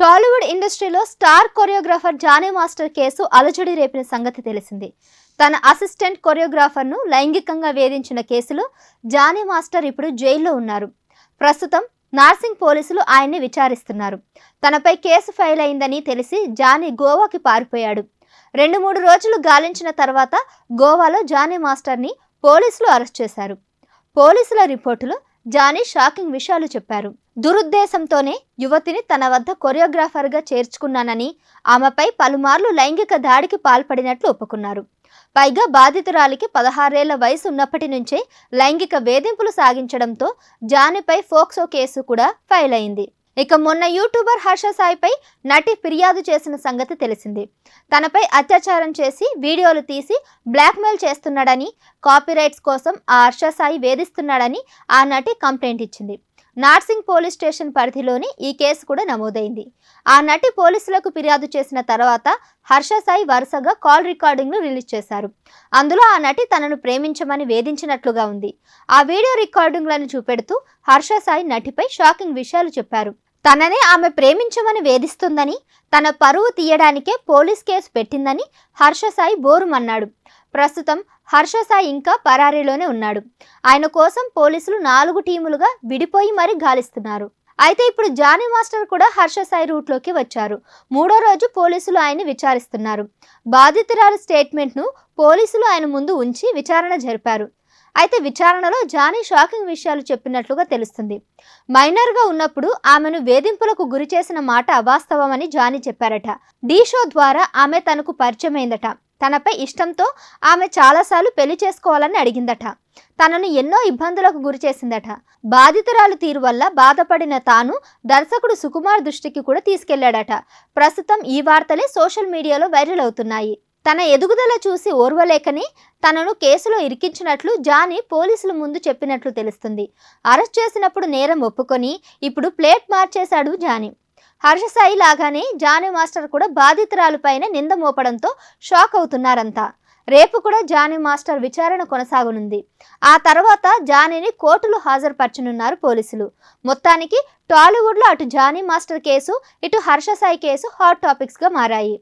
టాలీవుడ్ ఇండస్ట్రీలో star choreographer Jani master కేసు అలజడి రేపిన సంగతి తెలిసింది తన అసిస్టెంట్ కొరియోగ్రాఫర్ను లైంగికంగా వేధించిన కేసులో జానీ మాస్టర్ ఇప్పుడు జైల్లో ఉన్నారు ప్రస్తుతం నార్సింగ్ పోలీసులు ఆయన్ని విచారిస్తున్నారు తనపై కేసు ఫైల్ అయిందని తెలిసి జానీ గోవాకి పారిపోయాడు రెండు మూడు రోజులు గాలించిన తర్వాత గోవాలో జానీ మాస్టర్ని పోలీసులు అరెస్ట్ చేశారు పోలీసుల రిపోర్టులో జానీ షాకింగ్ విషయాలు చెప్పారు దురుద్దేశంతోనే యువతిని తన వద్ద కొరియోగ్రాఫర్గా చేర్చుకున్నానని ఆమెపై పలుమార్లు లైంగిక దాడికి పాల్పడినట్లు ఒప్పుకున్నారు పైగా బాధితురాలికి పదహారేళ్ల వయసు ఉన్నప్పటి నుంచే లైంగిక వేధింపులు సాగించడంతో జానీపై ఫోక్సో కేసు కూడా ఫైల్ అయింది ఇక మొన్న యూట్యూబర్ హర్ష సాయిపై నటి ఫిర్యాదు చేసిన సంగతి తెలిసింది తనపై అత్యాచారం చేసి వీడియోలు తీసి బ్లాక్మెయిల్ చేస్తున్నాడని కాపీరైట్స్ కోసం ఆ హర్ష సాయి వేధిస్తున్నాడని ఆ నటి కంప్లైంట్ ఇచ్చింది నార్సింగ్ పోలీస్ స్టేషన్ పరిధిలోని ఈ కేసు కూడా నమోదైంది ఆ నటి పోలీసులకు ఫిర్యాదు చేసిన తర్వాత హర్ష సాయి వరుసగా కాల్ రికార్డింగ్ను రిలీజ్ చేశారు అందులో ఆ నటి తనను ప్రేమించమని వేధించినట్లుగా ఉంది ఆ వీడియో రికార్డింగ్లను చూపెడుతూ హర్ష సాయి నటిపై షాకింగ్ విషయాలు చెప్పారు తననే ఆమె ప్రేమించమని వేధిస్తుందని తన పరువు తీయడానికే పోలీస్ కేసు పెట్టిందని హర్షసాయి బోరుమన్నాడు ప్రస్తుతం హర్షసాయి ఇంకా పరారీలోనే ఉన్నాడు ఆయన కోసం పోలీసులు నాలుగు టీములుగా విడిపోయి మరీ గాలిస్తున్నారు అయితే ఇప్పుడు జానీ మాస్టర్ కూడా హర్షసాయి రూట్లోకి వచ్చారు మూడో రోజు పోలీసులు ఆయన్ని విచారిస్తున్నారు బాధితురాలు స్టేట్మెంట్ను పోలీసులు ఆయన ముందు ఉంచి విచారణ జరిపారు అయితే విచారణలో జానీ షాకింగ్ విషయాలు చెప్పినట్లుగా తెలుస్తుంది మైనర్గా ఉన్నప్పుడు ఆమెను వేధింపులకు గురి చేసిన మాట అవాస్తవమని జానీ చెప్పారట డీ షో ద్వారా ఆమె తనకు పరిచయమైందట తనపై ఇష్టంతో ఆమె చాలాసార్లు పెళ్లి చేసుకోవాలని అడిగిందట తనను ఎన్నో ఇబ్బందులకు గురి చేసిందట బాధితురాలు తీరు వల్ల బాధపడిన తాను దర్శకుడు సుకుమార్ దృష్టికి కూడా తీసుకెళ్లాడట ప్రస్తుతం ఈ వార్తలే సోషల్ మీడియాలో వైరల్ అవుతున్నాయి తన ఎదుగుదల చూసి ఓర్వలేకని తనను కేసులో ఇరికించినట్లు జానీ పోలీసుల ముందు చెప్పినట్లు తెలుస్తుంది అరెస్ట్ చేసినప్పుడు నేరం ఒప్పుకొని ఇప్పుడు ప్లేట్ మార్చేశాడు జానీ హర్షసాయి లాగానే జానీ మాస్టర్ కూడా బాధితురాలుపైన నింద మోపడంతో షాక్ అవుతున్నారంతా రేపు కూడా జానీ మాస్టర్ విచారణ కొనసాగనుంది ఆ తర్వాత జానీని కోర్టులు హాజరుపరచనున్నారు పోలీసులు మొత్తానికి టాలీవుడ్లో అటు జానీ మాస్టర్ కేసు ఇటు హర్షసాయి కేసు హాట్ టాపిక్స్గా మారాయి